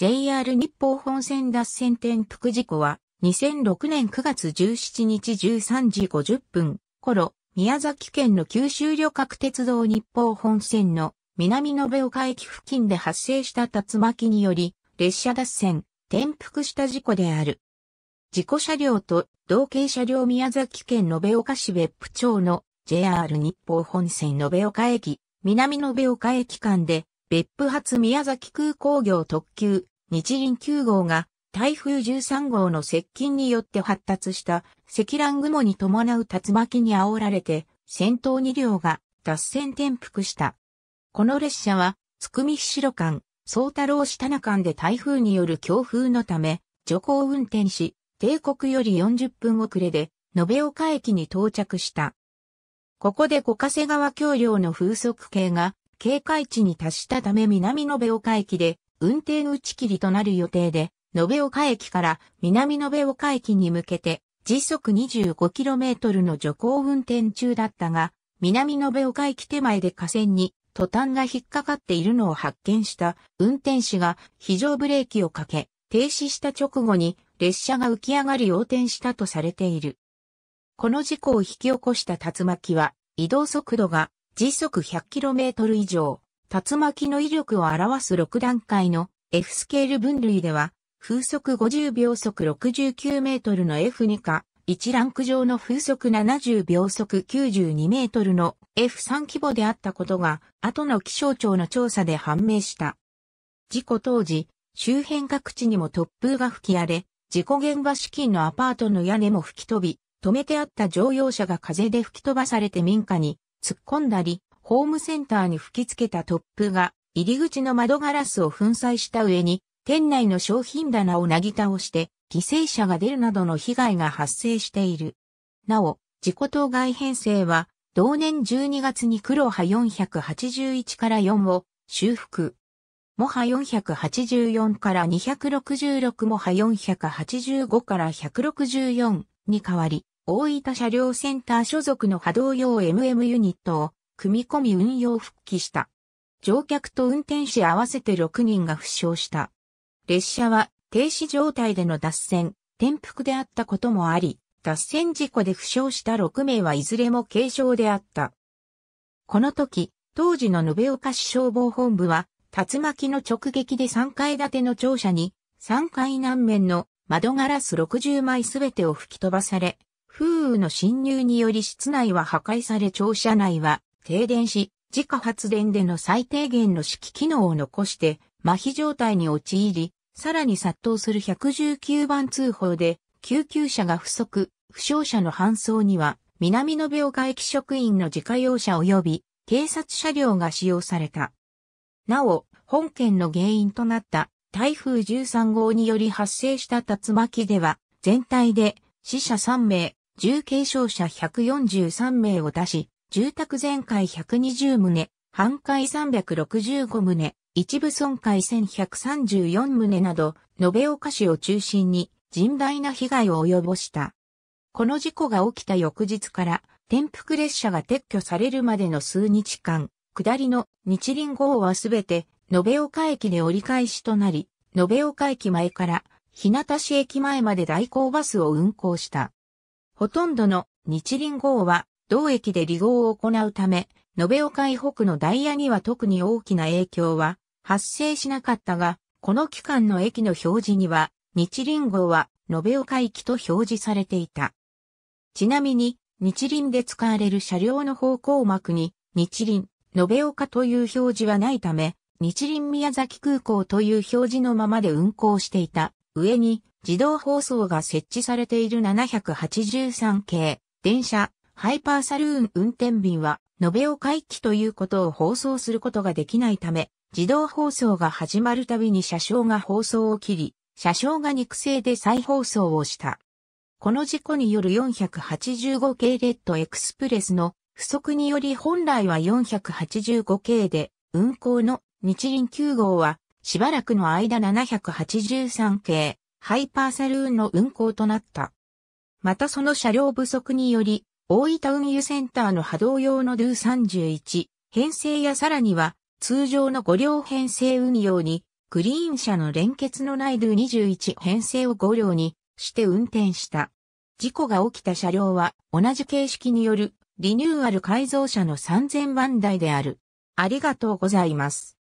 JR 日報本線脱線転覆事故は、2006年9月17日13時50分頃、宮崎県の九州旅客鉄道日報本線の南延岡駅付近で発生した竜巻により、列車脱線、転覆した事故である。事故車両と同型車両宮崎県延岡市別府町の JR 日報本線延岡駅、南延岡駅間で別府発宮崎空港業特急、日輪9号が、台風13号の接近によって発達した積乱雲に伴う竜巻に煽られて、先頭2両が脱線転覆した。この列車は、つくみ白間、宗太郎下名間で台風による強風のため、徐行運転し、帝国より40分遅れで、延岡駅に到着した。ここで五ヶ瀬川橋梁の風速計が警戒値に達したため南延岡駅で運転打ち切りとなる予定で、延岡駅から南延岡駅に向けて時速 25km の徐行運転中だったが、南延岡駅手前で河川に途端が引っかかっているのを発見した運転士が非常ブレーキをかけ、停止した直後に列車が浮き上がり横転したとされている。この事故を引き起こした竜巻は移動速度が時速 100km 以上、竜巻の威力を表す6段階の F スケール分類では、風速50秒速 69m の F 2か、1ランク上の風速70秒速92メートルの F3 規模であったことが、後の気象庁の調査で判明した。事故当時、周辺各地にも突風が吹き荒れ、事故現場付近のアパートの屋根も吹き飛び、止めてあった乗用車が風で吹き飛ばされて民家に突っ込んだり、ホームセンターに吹き付けた突風が入り口の窓ガラスを粉砕した上に、店内の商品棚をなぎ倒して、犠牲者が出るなどの被害が発生している。なお、自己当該編成は、同年12月に黒波481から4を修復。モハ484から266モハ485から164に変わり、大分車両センター所属の波動用 MM ユニットを組み込み運用復帰した。乗客と運転士合わせて6人が負傷した。列車は停止状態での脱線、転覆であったこともあり、脱線事故で負傷した6名はいずれも軽傷であった。この時、当時の延岡市消防本部は、竜巻の直撃で3階建ての庁舎に、3階南面の窓ガラス60枚すべてを吹き飛ばされ、風雨の侵入により室内は破壊され庁舎内は停電し、自家発電での最低限の指揮機能を残して、麻痺状態に陥り、さらに殺到する119番通報で、救急車が不足、負傷者の搬送には、南延岡駅職員の自家用車及び警察車両が使用された。なお、本件の原因となった台風13号により発生した竜巻では、全体で死者3名、重軽傷者143名を出し、住宅全壊120棟、半壊365棟、一部損壊1134棟など、延岡市を中心に甚大な被害を及ぼした。この事故が起きた翌日から、転覆列車が撤去されるまでの数日間、下りの日輪号はすべて、延岡駅で折り返しとなり、延岡駅前から、日向市駅前まで代行バスを運行した。ほとんどの日輪号は同駅で離合を行うため、延岡以北のダイヤには特に大きな影響は発生しなかったが、この期間の駅の表示には、日輪号は延岡駅と表示されていた。ちなみに、日輪で使われる車両の方向幕に、日輪、延岡という表示はないため、日輪宮崎空港という表示のままで運行していた。上に、自動放送が設置されている783系、電車、ハイパーサルーン運転便は、延べを回帰ということを放送することができないため、自動放送が始まるたびに車掌が放送を切り、車掌が肉声で再放送をした。この事故による485系レッドエクスプレスの不足により本来は485系で運行の日輪9号はしばらくの間783系ハイパーサルーンの運行となった。またその車両不足により、大分運輸センターの波動用のドゥ31、編成やさらには、通常の5両編成運用に、グリーン車の連結のないドゥ21編成を5両にして運転した。事故が起きた車両は同じ形式によるリニューアル改造車の3000番台である。ありがとうございます。